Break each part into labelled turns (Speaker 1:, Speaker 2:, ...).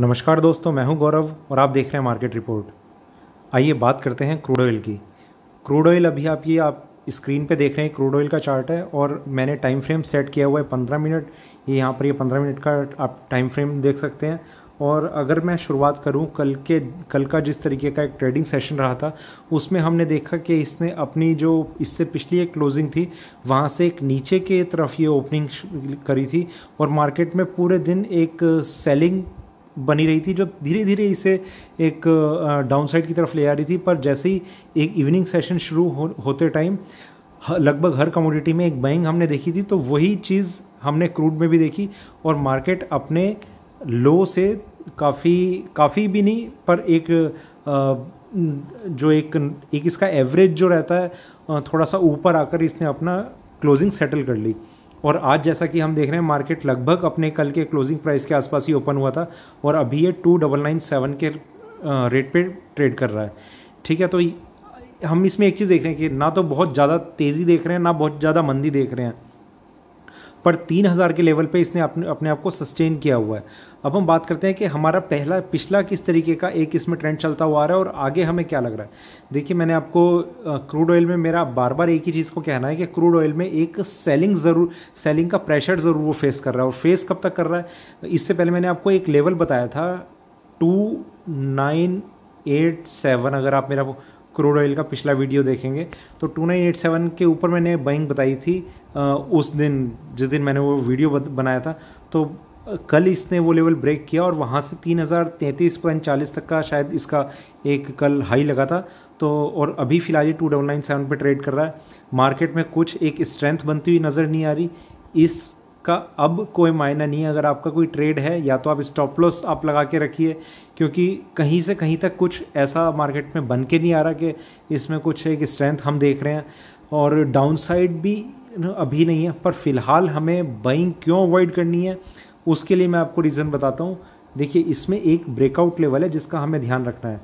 Speaker 1: नमस्कार दोस्तों मैं हूं गौरव और आप देख रहे हैं मार्केट रिपोर्ट आइए बात करते हैं क्रूड ऑयल की क्रूड ऑयल अभी आप ये आप स्क्रीन पे देख रहे हैं क्रूड ऑयल का चार्ट है और मैंने टाइम फ्रेम सेट किया हुआ है पंद्रह मिनट ये यहाँ पर ये पंद्रह मिनट का आप टाइम फ्रेम देख सकते हैं और अगर मैं शुरुआत करूं कल के कल का जिस तरीके का एक ट्रेडिंग सेशन रहा था उसमें हमने देखा कि इसने अपनी जो इससे पिछली एक क्लोजिंग थी वहां से एक नीचे के तरफ ये ओपनिंग करी थी और मार्केट में पूरे दिन एक सेलिंग बनी रही थी जो धीरे धीरे इसे एक डाउन साइड की तरफ ले आ रही थी पर जैसे ही एक इवनिंग सेशन शुरू हो, होते टाइम लगभग हर कमोडिटी में एक बाइंग हमने देखी थी तो वही चीज़ हमने क्रूड में भी देखी और मार्केट अपने लो से काफ़ी काफ़ी भी नहीं पर एक जो एक एक इसका एवरेज जो रहता है थोड़ा सा ऊपर आकर इसने अपना क्लोजिंग सेटल कर ली और आज जैसा कि हम देख रहे हैं मार्केट लगभग अपने कल के क्लोजिंग प्राइस के आसपास ही ओपन हुआ था और अभी ये टू डबल नाइन सेवन के रेट पे ट्रेड कर रहा है ठीक है तो हम इसमें एक चीज़ देख रहे हैं कि ना तो बहुत ज़्यादा तेज़ी देख रहे हैं ना बहुत ज़्यादा मंदी देख रहे हैं पर तीन हज़ार के लेवल पे इसने अपने अपने आप को सस्टेन किया हुआ है अब हम बात करते हैं कि हमारा पहला पिछला किस तरीके का एक इसमें ट्रेंड चलता हुआ आ रहा है और आगे हमें क्या लग रहा है देखिए मैंने आपको क्रूड ऑयल में मेरा बार बार एक ही चीज़ को कहना है कि क्रूड ऑयल में एक सेलिंग ज़रूर सेलिंग का प्रेशर ज़रूर वो फेस कर रहा है और फेस कब तक कर रहा है इससे पहले मैंने आपको एक लेवल बताया था टू नाइन एट सेवन अगर आप मेरा क्रूड ऑयल का पिछला वीडियो देखेंगे तो 2987 के ऊपर मैंने बाइंग बताई थी उस दिन जिस दिन मैंने वो वीडियो बनाया था तो कल इसने वो लेवल ब्रेक किया और वहाँ से तीन हज़ार तैंतीस पॉइंट चालीस तक का शायद इसका एक कल हाई लगा था तो और अभी फ़िलहाल ये टू डबल नाइन सेवन पर ट्रेड कर रहा है मार्केट में कुछ एक स्ट्रेंथ बनती हुई नज़र नहीं आ रही इस का अब कोई मायना नहीं है अगर आपका कोई ट्रेड है या तो आप स्टॉप लॉस आप लगा के रखिए क्योंकि कहीं से कहीं तक कुछ ऐसा मार्केट में बन के नहीं आ रहा कि इसमें कुछ एक स्ट्रेंथ हम देख रहे हैं और डाउन साइड भी अभी नहीं है पर फिलहाल हमें बाइंग क्यों अवॉइड करनी है उसके लिए मैं आपको रीज़न बताता हूँ देखिए इसमें एक ब्रेकआउट लेवल है जिसका हमें ध्यान रखना है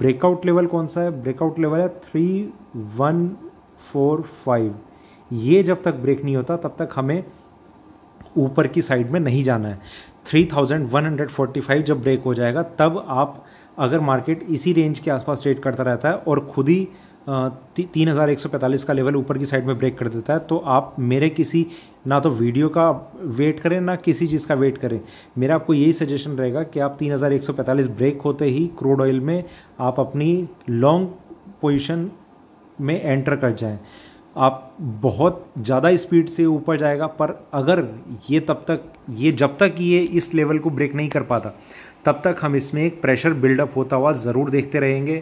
Speaker 1: ब्रेकआउट लेवल कौन सा है ब्रेकआउट लेवल है थ्री वन फोर फाइव ये जब तक ब्रेक नहीं होता तब तक हमें ऊपर की साइड में नहीं जाना है 3145 जब ब्रेक हो जाएगा तब आप अगर मार्केट इसी रेंज के आसपास ट्रेड करता रहता है और खुद ही तीन हज़ार एक सौ पैंतालीस का लेवल ऊपर की साइड में ब्रेक कर देता है तो आप मेरे किसी ना तो वीडियो का वेट करें ना किसी चीज़ का वेट करें मेरा आपको यही सजेशन रहेगा कि आप तीन हज़ार एक सौ पैंतालीस ब्रेक होते ही क्रूड ऑयल में आप अपनी लॉन्ग पोजिशन में एंटर कर जाएँ आप बहुत ज़्यादा स्पीड से ऊपर जाएगा पर अगर ये तब तक ये जब तक ये इस लेवल को ब्रेक नहीं कर पाता तब तक हम इसमें एक प्रेशर बिल्डअप होता हुआ ज़रूर देखते रहेंगे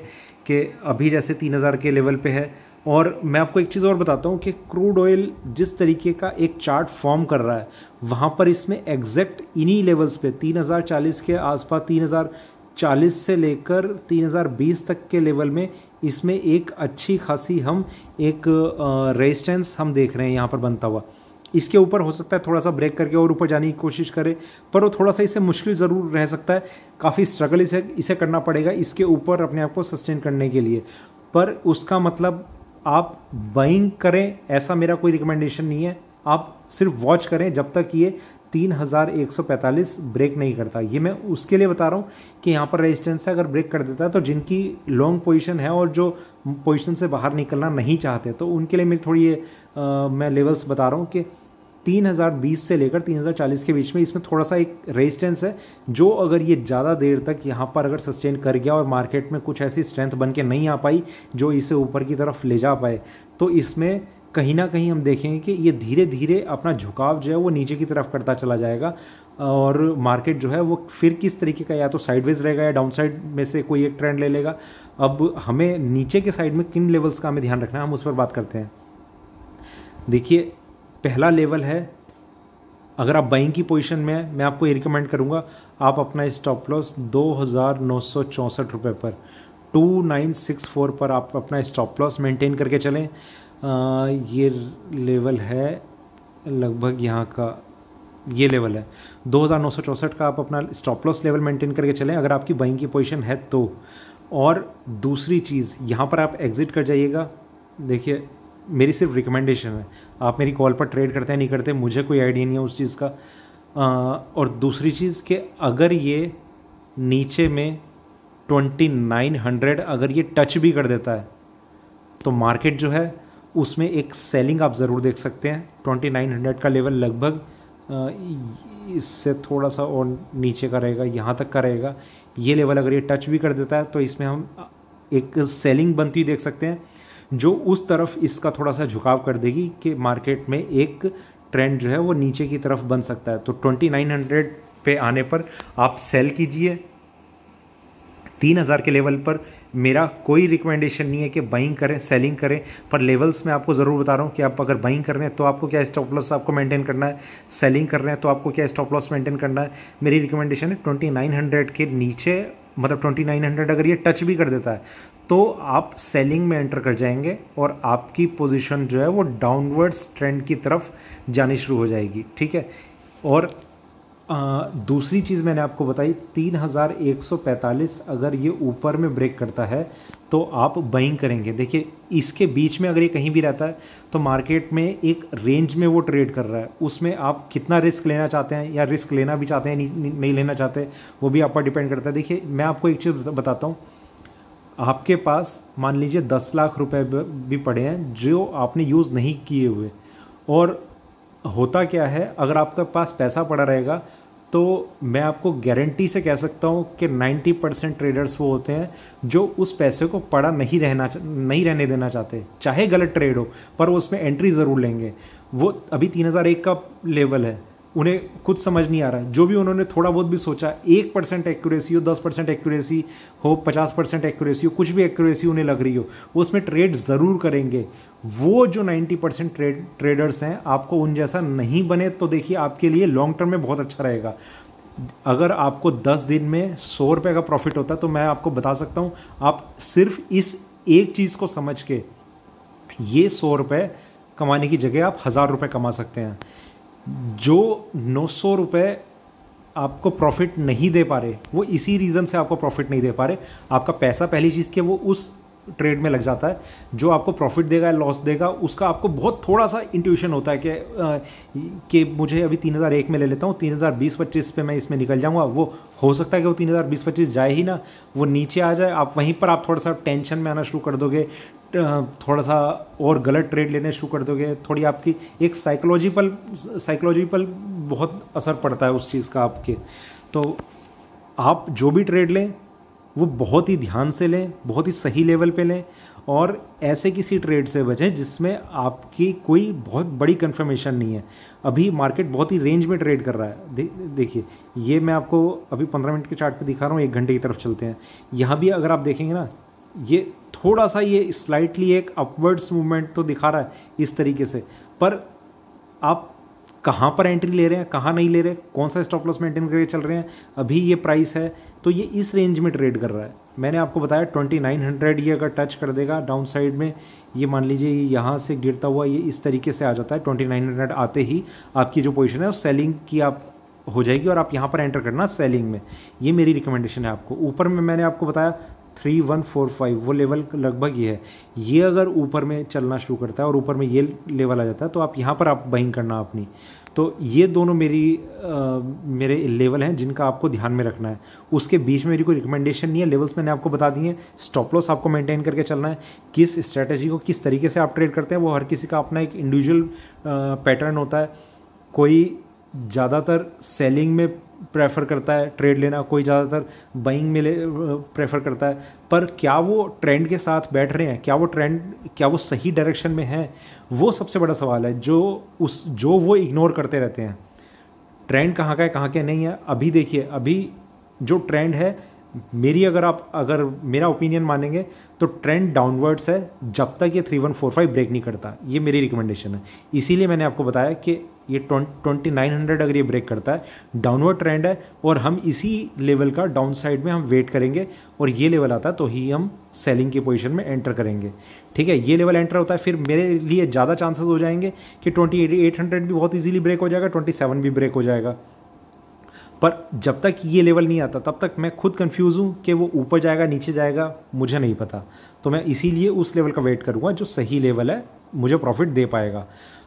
Speaker 1: कि अभी जैसे तीन हज़ार के लेवल पे है और मैं आपको एक चीज़ और बताता हूँ कि क्रूड ऑयल जिस तरीके का एक चार्ट फॉर्म कर रहा है वहाँ पर इसमें एग्जैक्ट इन्हीं लेवल्स पे 3040 के आसपास 3040 से लेकर 3020 तक के लेवल में इसमें एक अच्छी खासी हम एक रेजिस्टेंस हम देख रहे हैं यहाँ पर बनता हुआ इसके ऊपर हो सकता है थोड़ा सा ब्रेक करके और ऊपर जाने की कोशिश करे पर वो थोड़ा सा इसे मुश्किल ज़रूर रह सकता है काफ़ी स्ट्रगल इसे इसे करना पड़ेगा इसके ऊपर अपने आप को सस्टेन करने के लिए पर उसका मतलब आप बाइंग करें ऐसा मेरा कोई रिकमेंडेशन नहीं है आप सिर्फ वॉच करें जब तक ये 3145 ब्रेक नहीं करता ये मैं उसके लिए बता रहा हूँ कि यहाँ पर रेजिस्टेंस है अगर ब्रेक कर देता है तो जिनकी लॉन्ग पोजीशन है और जो पोजीशन से बाहर निकलना नहीं चाहते तो उनके लिए मेरी थोड़ी ये आ, मैं लेवल्स बता रहा हूँ कि 3020 से लेकर 3040 के बीच में इसमें थोड़ा सा एक रेजिस्टेंस है जो अगर ये ज़्यादा देर तक यहाँ पर अगर सस्टेन कर गया और मार्केट में कुछ ऐसी स्ट्रेंथ बन के नहीं आ पाई जो इसे ऊपर की तरफ ले जा पाए तो इसमें कहीं ना कहीं हम देखेंगे कि ये धीरे धीरे अपना झुकाव जो है वो नीचे की तरफ करता चला जाएगा और मार्केट जो है वो फिर किस तरीके का या तो साइडवेज रहेगा या डाउन साइड में से कोई एक ट्रेंड ले लेगा अब हमें नीचे के साइड में किन लेवल्स का हमें ध्यान रखना है हम उस पर बात करते हैं देखिए पहला लेवल है अगर आप बाइंग की पोजीशन में हैं मैं आपको ये रिकमेंड करूँगा आप अपना स्टॉप लॉस दो हज़ार नौ सौ रुपये पर टू नाइन सिक्स फोर पर आप अपना स्टॉप लॉस मेंटेन करके चलें ये लेवल है लगभग यहाँ का ये लेवल है दो हज़ार नौ सौ चौंसठ का आप अपना स्टॉप लॉस लेवल मेंटेन करके चलें अगर आपकी बाइंग की पोजीशन है तो और दूसरी चीज़ यहाँ पर आप एग्ज़िट कर जाइएगा देखिए मेरी सिर्फ रिकमेंडेशन है आप मेरी कॉल पर ट्रेड करते हैं नहीं करते मुझे कोई आइडिया नहीं है उस चीज़ का आ, और दूसरी चीज़ कि अगर ये नीचे में 2900 अगर ये टच भी कर देता है तो मार्केट जो है उसमें एक सेलिंग आप ज़रूर देख सकते हैं ट्वेंटी नाइन हंड्रेड का लेवल लगभग इससे थोड़ा सा और नीचे का रहेगा यहाँ तक का रहेगा ये लेवल अगर ये टच भी कर देता है तो इसमें हम एक सेलिंग बनती देख सकते हैं जो उस तरफ इसका थोड़ा सा झुकाव कर देगी कि मार्केट में एक ट्रेंड जो है वो नीचे की तरफ बन सकता है तो 2900 पे आने पर आप सेल कीजिए तीन हज़ार के लेवल पर मेरा कोई रिकमेंडेशन नहीं है कि बाइंग करें सेलिंग करें पर लेवल्स में आपको ज़रूर बता रहा हूँ कि आप अगर बाइंग कर रहे हैं तो आपको क्या स्टॉप लॉस आपको मेंटेन करना है सेलिंग कर रहे हैं तो आपको क्या स्टॉप लॉस मेंटेन करना है मेरी रिकमेंडेशन है ट्वेंटी नाइन हंड्रेड के नीचे मतलब ट्वेंटी नाइन हंड्रेड अगर ये टच भी कर देता है तो आप सेलिंग में एंटर कर जाएंगे और आपकी पोजिशन जो है वो डाउनवर्ड्स ट्रेंड की तरफ जानी शुरू हो जाएगी ठीक है और आ, दूसरी चीज़ मैंने आपको बताई 3145 अगर ये ऊपर में ब्रेक करता है तो आप बाइंग करेंगे देखिए इसके बीच में अगर ये कहीं भी रहता है तो मार्केट में एक रेंज में वो ट्रेड कर रहा है उसमें आप कितना रिस्क लेना चाहते हैं या रिस्क लेना भी चाहते हैं नहीं, नहीं लेना चाहते वो भी आप पर डिपेंड करता है देखिए मैं आपको एक चीज़ बताता हूँ आपके पास मान लीजिए दस लाख रुपये भी पड़े हैं जो आपने यूज़ नहीं किए हुए और होता क्या है अगर आपके पास पैसा पड़ा रहेगा तो मैं आपको गारंटी से कह सकता हूँ कि 90 परसेंट ट्रेडर्स वो होते हैं जो उस पैसे को पड़ा नहीं रहना नहीं रहने देना चाहते चाहे गलत ट्रेड हो पर वो उसमें एंट्री ज़रूर लेंगे वो अभी तीन का लेवल है उन्हें कुछ समझ नहीं आ रहा है जो भी उन्होंने थोड़ा बहुत भी सोचा एक परसेंट एक्यूरेसी हो दस परसेंट एक्यूरेसी हो पचास परसेंट एक्यूरेसी हो कुछ भी एक्यूरेसी उन्हें लग रही हो वो उसमें ट्रेड ज़रूर करेंगे वो जो नाइन्टी परसेंट ट्रेड ट्रेडर्स हैं आपको उन जैसा नहीं बने तो देखिए आपके लिए लॉन्ग टर्म में बहुत अच्छा रहेगा अगर आपको दस दिन में सौ रुपये का प्रॉफिट होता तो मैं आपको बता सकता हूँ आप सिर्फ इस एक चीज़ को समझ के ये सौ रुपये कमाने की जगह आप हज़ार रुपये कमा सकते हैं जो नौ सौ रुपये आपको प्रॉफिट नहीं दे पा रहे वो इसी रीज़न से आपको प्रॉफिट नहीं दे पा रहे आपका पैसा पहली चीज़ के वो उस ट्रेड में लग जाता है जो आपको प्रॉफिट देगा या लॉस देगा उसका आपको बहुत थोड़ा सा इंट्यूशन होता है कि कि मुझे अभी तीन हज़ार एक में ले लेता हूँ तीन हज़ार बीस पच्चीस पे मैं इसमें निकल जाऊँगा वो हो सकता है कि वो तीन हज़ार बीस पच्चीस जाए ही ना वो नीचे आ जाए आप वहीं पर आप थोड़ा सा टेंशन में आना शुरू कर दोगे थोड़ा सा और गलत ट्रेड लेने शुरू कर दोगे थोड़ी आपकी एक साइकोलॉजिकल साइकोलॉजिकल बहुत असर पड़ता है उस चीज़ का आपके तो आप जो भी ट्रेड लें वो बहुत ही ध्यान से लें बहुत ही सही लेवल पे लें और ऐसे किसी ट्रेड से बचें जिसमें आपकी कोई बहुत बड़ी कन्फर्मेशन नहीं है अभी मार्केट बहुत ही रेंज में ट्रेड कर रहा है दे, देखिए ये मैं आपको अभी पंद्रह मिनट के चार्ट पे दिखा रहा हूँ एक घंटे की तरफ चलते हैं यहाँ भी अगर आप देखेंगे ना ये थोड़ा सा ये स्लाइटली एक अपवर्ड्स मूवमेंट तो दिखा रहा है इस तरीके से पर आप कहाँ पर एंट्री ले रहे हैं कहाँ नहीं ले रहे कौन सा स्टॉप लॉस मेंटेन करके चल रहे हैं अभी ये प्राइस है तो ये इस रेंज में ट्रेड कर रहा है मैंने आपको बताया ट्वेंटी नाइन हंड्रेड ये अगर टच कर देगा डाउन साइड में ये मान लीजिए ये यहाँ से गिरता हुआ ये इस तरीके से आ जाता है ट्वेंटी नाइन हंड्रेड आते ही आपकी जो पोजिशन है वो सेलिंग की आप हो जाएगी और आप यहाँ पर एंटर करना सेलिंग में ये मेरी रिकमेंडेशन है आपको ऊपर में मैंने आपको बताया थ्री वन फोर फाइव वो लेवल लगभग ये है ये अगर ऊपर में चलना शुरू करता है और ऊपर में ये लेवल आ जाता है तो आप यहाँ पर आप बहिंग करना अपनी तो ये दोनों मेरी आ, मेरे लेवल हैं जिनका आपको ध्यान में रखना है उसके बीच में मेरी कोई रिकमेंडेशन नहीं है लेवल्स मैंने आपको बता दी हैं स्टॉप लॉस आपको मेंटेन करके चलना है किस स्ट्रैटेजी को किस तरीके से आप ट्रेड करते हैं वो हर किसी का अपना एक इंडिविजुअल पैटर्न होता है कोई ज़्यादातर सेलिंग में प्रेफर करता है ट्रेड लेना कोई ज़्यादातर बाइंग में ले प्रेफर करता है पर क्या वो ट्रेंड के साथ बैठ रहे हैं क्या वो ट्रेंड क्या वो सही डायरेक्शन में है वो सबसे बड़ा सवाल है जो उस जो वो इग्नोर करते रहते हैं ट्रेंड कहाँ का है कहाँ का नहीं है अभी देखिए अभी जो ट्रेंड है मेरी अगर आप अगर मेरा ओपिनियन मानेंगे तो ट्रेंड डाउनवर्ड्स है जब तक ये three one four five break नहीं करता ये मेरी रिकमेंडेशन है इसीलिए मैंने आपको बताया कि ये ट्वेंटी नाइन हंड्रेड अगर ये ब्रेक करता है डाउनवर्ड ट्रेंड है और हम इसी लेवल का डाउन साइड में हम वेट करेंगे और ये लेवल आता है तो ही हम सेलिंग की पोजिशन में एंटर करेंगे ठीक है ये लेवल एंटर होता है फिर मेरे लिए ज़्यादा चांसेस हो जाएंगे कि ट्वेंटी एट हंड्रेड भी बहुत ईजिली ब्रेक हो जाएगा ट्वेंटी सेवन भी ब्रेक हो जाएगा पर जब तक ये लेवल नहीं आता तब तक मैं खुद कंफ्यूज हूँ कि वो ऊपर जाएगा नीचे जाएगा मुझे नहीं पता तो मैं इसीलिए उस लेवल का वेट करूँगा जो सही लेवल है मुझे प्रॉफिट दे पाएगा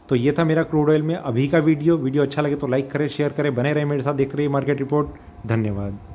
Speaker 1: तो ये था मेरा क्रूड ऑयल में अभी का वीडियो वीडियो अच्छा लगे तो लाइक करें शेयर करें बने रहे मेरे साथ देखते रहिए मार्केट रिपोर्ट धन्यवाद